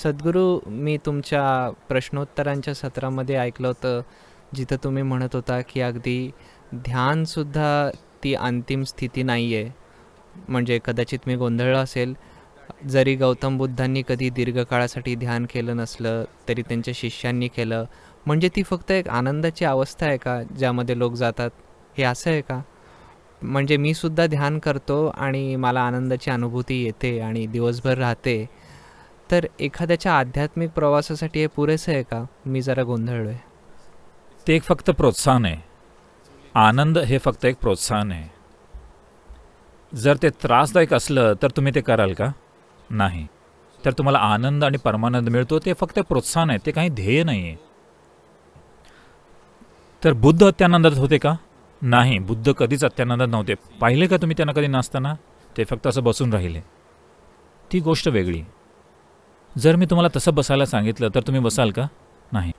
सद्गुरू मी तुमच्या प्रश्नोत्तरांच्या सत्रामध्ये ऐकलं होतं जिथं तुम्ही म्हणत होता की अगदी ध्यानसुद्धा ती अंतिम स्थिती नाही आहे म्हणजे कदाचित मी गोंधळलं असेल जरी गौतम बुद्धांनी कधी दीर्घकाळासाठी ध्यान केलं नसलं तरी त्यांच्या शिष्यांनी केलं म्हणजे ती फक्त एक आनंदाची अवस्था आहे का ज्यामध्ये लोक जातात हे असं आहे का म्हणजे मी सुद्धा ध्यान करतो आणि मला आनंदाची अनुभूती येते आणि दिवसभर राहते तर एखाद्याच्या आध्यात्मिक प्रवासासाठी हे पुरेसं आहे का मी जरा गोंधळलो आहे ते एक फक्त प्रोत्साहन आहे आनंद हे फक्त एक प्रोत्साहन आहे जर ते त्रासदायक असलं तर तुम्ही ते कराल का नाही तर तुम्हाला आनंद आणि परमानंद मिळतो ते फक्त प्रोत्साहन आहे ते काही ध्येय नाही आहे तर बुद्ध अत्यानंदात होते का नाही बुद्ध कधीच अत्यानंदात नव्हते पाहिले का तुम्ही त्यांना कधी नाचताना ते फक्त असं बसून राहिले ती गोष्ट वेगळी जर मी तुम्हाला तसं बसायला सांगितलं तर तुम्ही बसाल का नाही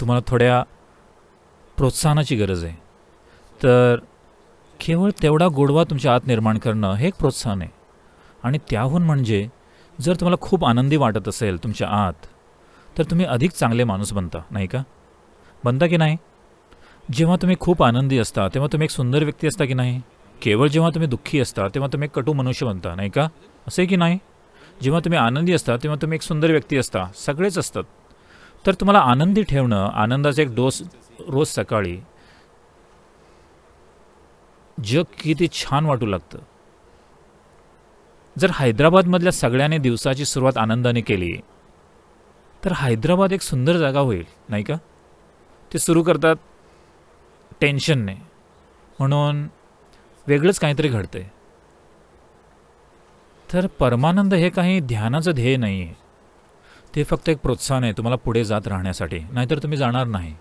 तुम्हाला थोड्या प्रोत्साहनाची गरज आहे तर केवळ तेवढा गोडवा तुमच्या आत निर्माण करणं हे एक प्रोत्साहन आहे आणि त्याहून म्हणजे जर तुम्हाला खूप आनंदी वाटत असेल तुमच्या आत तर तुम्ही अधिक चांगले माणूस बनता नाही का बनता की नाही जेव्हा तुम्ही खूप आनंदी असता तेव्हा तुम्ही एक सुंदर व्यक्ती असता की नाही केवळ जेव्हा तुम्ही दुःखी असता तेव्हा तुम्ही एक कटू मनुष्य बनता नाही का असे की नाही जेव्हा तुम्ही आनंदी असता तेव्हा तुम्ही एक सुंदर व्यक्ती असता सगळेच असतात तर तुम्हाला आनंदी ठेवणं आनंदाचा एक डोस रोज सकाळी जग किती छान वाटू लागतं जर हैदराबादमधल्या सगळ्याने दिवसाची सुरुवात आनंदाने केली तर हैदराबाद एक सुंदर जागा होईल नाही का ते सुरू करतात टेन्शनने म्हणून वेगळंच काहीतरी घडतं आहे तर परमानंद हे काही ध्यानाचं ध्येय नाही आहे ते फक्त एक प्रोत्साहन आहे तुम्हाला पुढे जात राहण्यासाठी नाहीतर तुम्ही जाणार नाही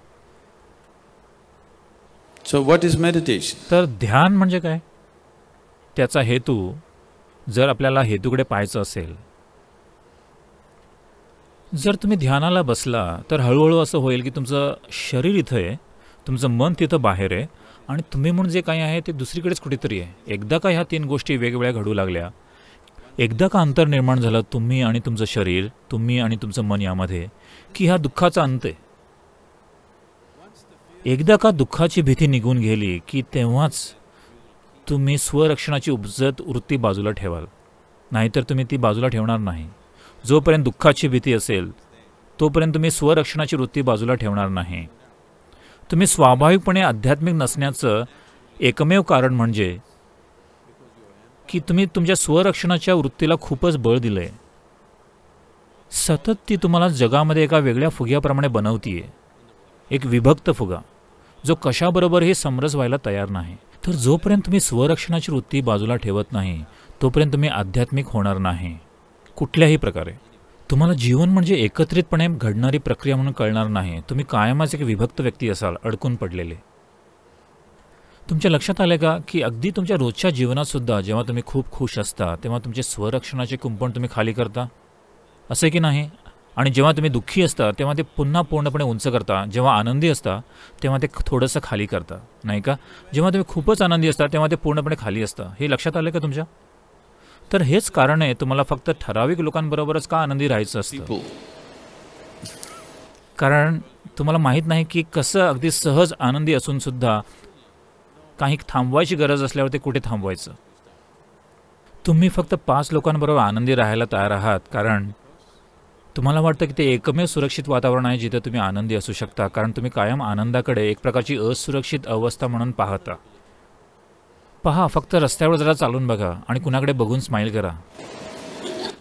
सो व्हॉट इज मेडिटेशन तर ध्यान म्हणजे काय त्याचा हेतू जर आपल्याला हेतूकडे पाहायचं असेल जर तुम्ही ध्यानाला बसला तर हळूहळू असं होईल की तुमचं शरीर इथं आहे तुमचं मन तिथं बाहेर आहे आणि तुम्ही म्हणून जे काही आहे ते दुसरीकडेच कुठेतरी आहे एकदा का ह्या तीन गोष्टी वेगवेगळ्या घडू लागल्या एकदा का अंतर निर्माण झालं तुम्ही आणि तुमचं शरीर तुम्ही आणि तुमचं मन यामध्ये की ह्या दुःखाचा अंत आहे एकदा का दुःखाची भीती निघून गेली की तेव्हाच तुम्ही स्वरक्षणाची उपजत वृत्ती बाजूला ठेवाल नाहीतर तुम्ही ती बाजूला ठेवणार नाही जोपर्यंत दुःखाची भीती असेल तोपर्यंत तुम्ही स्वरक्षणाची वृत्ती बाजूला ठेवणार नाही तुम्ही स्वाभाविकपणे आध्यात्मिक नसण्याचं एकमेव कारण म्हणजे की तुम्ही तुमच्या स्वरक्षणाच्या वृत्तीला खूपच बळ दिलं आहे सतत ती तुम्हाला जगामध्ये एका वेगळ्या फुग्याप्रमाणे बनवतीये एक विभक्त फुगा जो कशाबरोबरही समरस व्हायला तयार नाही तर जोपर्यंत तुम्ही स्वरक्षणाची वृत्ती बाजूला ठेवत नाही तोपर्यंत तुम्ही आध्यात्मिक होणार नाही कुठल्याही प्रकारे तुम्हाला जीवन म्हणजे एकत्रितपणे घडणारी प्रक्रिया म्हणून कळणार नाही तुम्ही कायमच एक विभक्त व्यक्ती असाल अडकून पडलेले तुमच्या लक्षात आलं का की अगदी तुमच्या रोजच्या जीवनातसुद्धा जेव्हा तुम्ही खूप खुश असता तेव्हा तुमचे स्वरक्षणाचे कुंपण तुम्ही खाली करता असे की नाही आणि जेव्हा तुम्ही दुःखी असता तेव्हा ते पुन्हा पूर्णपणे उंच करता जेव्हा आनंदी असता तेव्हा ते थोडंसं खाली करता नाही का जेव्हा तुम्ही खूपच आनंदी असता तेव्हा ते पूर्णपणे खाली असता हे लक्षात आलं का तुमच्या तर हेच कारण आहे तुम्हाला फक्त ठराविक लोकांबरोबरच का आनंदी राहायचं असतं कारण तुम्हाला माहीत नाही की कसं अगदी सहज आनंदी असूनसुद्धा काही थांबवायची गरज असल्यावर ते कुठे थांबवायचं तुम्ही फक्त पाच लोकांबरोबर आनंदी राहायला तयार आहात कारण तुम्हाला वाटतं की ते एकमेव सुरक्षित वातावरण आहे जिथं तुम्ही आनंदी असू शकता कारण तुम्ही कायम आनंदाकडे एक प्रकारची असुरक्षित अवस्था म्हणून पाहता पहा फक्त रस्त्यावर जरा चालून बघा आणि कुणाकडे बघून स्माईल करा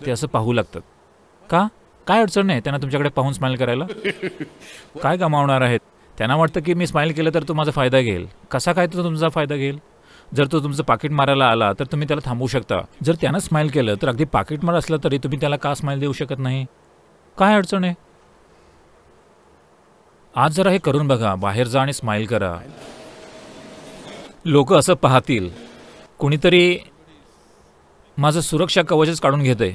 ते असं पाहू लागतात का काय अडचण नाही त्यांना तुमच्याकडे पाहून स्माईल करायला काय गमावणार आहेत त्यांना वाटतं की मी स्माईल केलं तर तो माझा फायदा घेईल कसा काय तो तुमचा फायदा घेईल जर तो तुमचं पाकिट मारायला आला तर तुम्ही त्याला थांबवू शकता जर त्यानं स्माईल केलं तर अगदी पाकिट मार असलं तरी तुम्ही त्याला का स्माईल देऊ शकत नाही काय अडचण आहे आज जरा हे करून बघा बाहेर जा आणि स्माईल करा लोक असं पाहतील कोणीतरी माझं सुरक्षा कवचच काढून घेते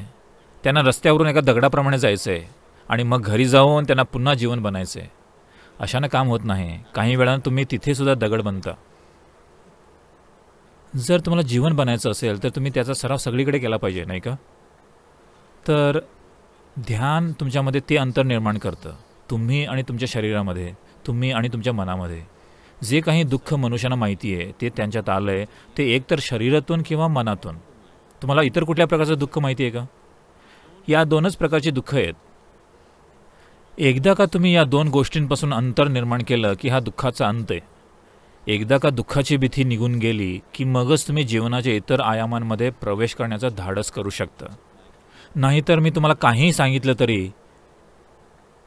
त्यांना रस्त्यावरून एका दगडाप्रमाणे जायचं आहे आणि मग घरी जाऊन त्यांना पुन्हा जीवन बनायचं आहे अशानं काम होत नाही काही वेळानं तुम्ही तिथेसुद्धा दगड बनता जर तुम्हाला जीवन बनायचं असेल तर तुम्ही त्याचा सराव सगळीकडे केला पाहिजे नाही का तर ध्यान तुमच्यामध्ये ते अंतर निर्माण करतं तुम्ही आणि तुमच्या शरीरामध्ये तुम्ही आणि तुमच्या मनामध्ये जे काही दुःख मनुष्यांना माहिती आहे ते त्यांच्यात आलं आहे ते एकतर शरीरातून किंवा मनातून तुम्हाला इतर कुठल्या प्रकारचं दुःख माहिती आहे का या दोनच प्रकारचे दुःख आहेत एकदा का तुम्ही या दोन गोष्टींपासून अंतर निर्माण केलं की हा दुःखाचा अंत आहे एकदा का दुःखाची भीती निघून गेली की मगच तुम्ही जीवनाच्या इतर आयामांमध्ये प्रवेश करण्याचा धाडस करू शकता नाहीतर मी तुम्हाला काहीही सांगितलं तरी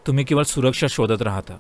तुम्ही केवळ सुरक्षा शोधत राहता